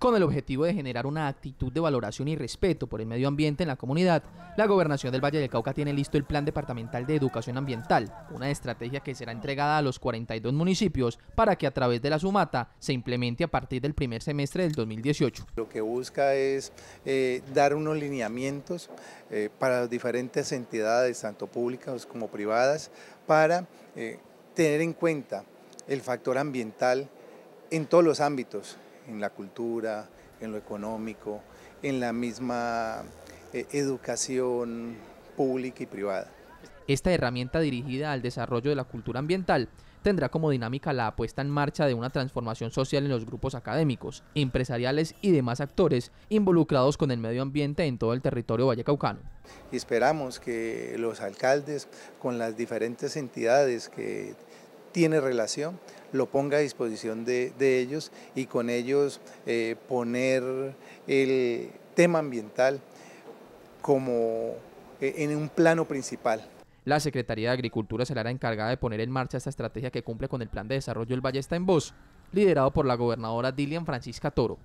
Con el objetivo de generar una actitud de valoración y respeto por el medio ambiente en la comunidad, la Gobernación del Valle del Cauca tiene listo el Plan Departamental de Educación Ambiental, una estrategia que será entregada a los 42 municipios para que a través de la sumata se implemente a partir del primer semestre del 2018. Lo que busca es eh, dar unos lineamientos eh, para las diferentes entidades, tanto públicas como privadas, para eh, tener en cuenta el factor ambiental en todos los ámbitos, en la cultura, en lo económico, en la misma eh, educación pública y privada. Esta herramienta dirigida al desarrollo de la cultura ambiental tendrá como dinámica la puesta en marcha de una transformación social en los grupos académicos, empresariales y demás actores involucrados con el medio ambiente en todo el territorio vallecaucano. esperamos que los alcaldes con las diferentes entidades que tiene relación lo ponga a disposición de, ellos y con ellos eh, poner el tema ambiental como eh, en un plano principal. La Secretaría de Agricultura será la encargada de poner en marcha esta estrategia que cumple con el Plan de Desarrollo El Valle está en voz, liderado por la gobernadora Dilian Francisca Toro.